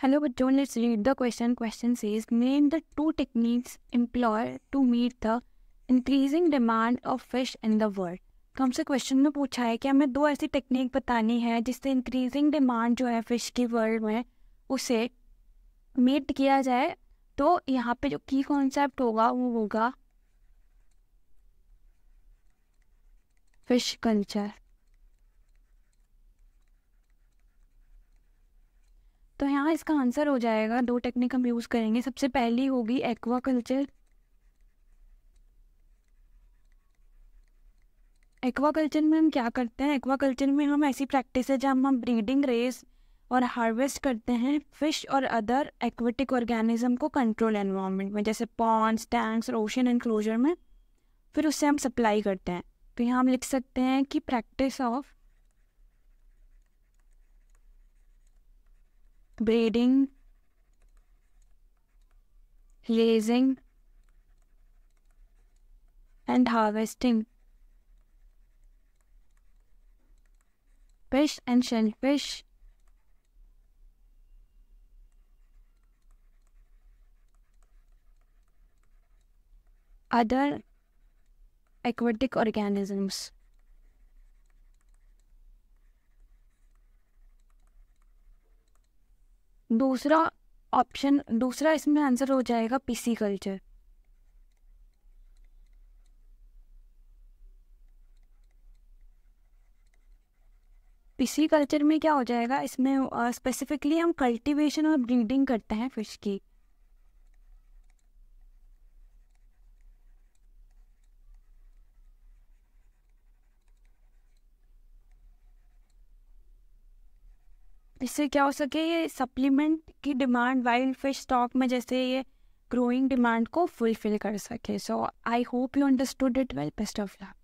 Hello bachon, let's read the question. Question says, name the two techniques employed to meet the increasing demand of fish in the world. तो हमसे question में पूछा है कि हमें दो ऐसी टेक्निक बतानी है जिससे इंक्रीजिंग डिमांड जो है फिश की वर्ल्ड में उसे मीट किया जाए तो यहाँ पे जो की कॉन्सेप्ट होगा वो होगा फिश कल्चर तो यहाँ इसका आंसर हो जाएगा दो टेक्निक हम यूज़ करेंगे सबसे पहली होगी एक्वा कल्चर एक्वा कल्चर में हम क्या करते हैं एक्वा कल्चर में हम ऐसी प्रैक्टिस है जहाँ हम ब्रीडिंग रेस और हार्वेस्ट करते हैं फिश और अदर एक्वेटिक ऑर्गेनिज्म को कंट्रोल एनवायरनमेंट में जैसे पॉन्स टैंक्स और ओशन एनक्लोजर में फिर उससे हम सप्लाई करते हैं तो यहाँ हम लिख सकते हैं कि practice of breeding, raising, and harvesting. Fish and shellfish. Other aquatic organisms. दूसरा ऑप्शन दूसरा इसमें आंसर हो जाएगा पीसी कल्चर पीसी कल्चर में क्या हो जाएगा इसमें स्पेसिफिकली हम कल्टीवेशन और ब्रीडिंग करते हैं फिश की इससे क्या हो सके ये सप्लीमेंट की डिमांड वाइल्ड फिश स्टॉक में जैसे ये ग्रोइंग डिमांड को फुलफिल कर सके so I hope you understood it well best of luck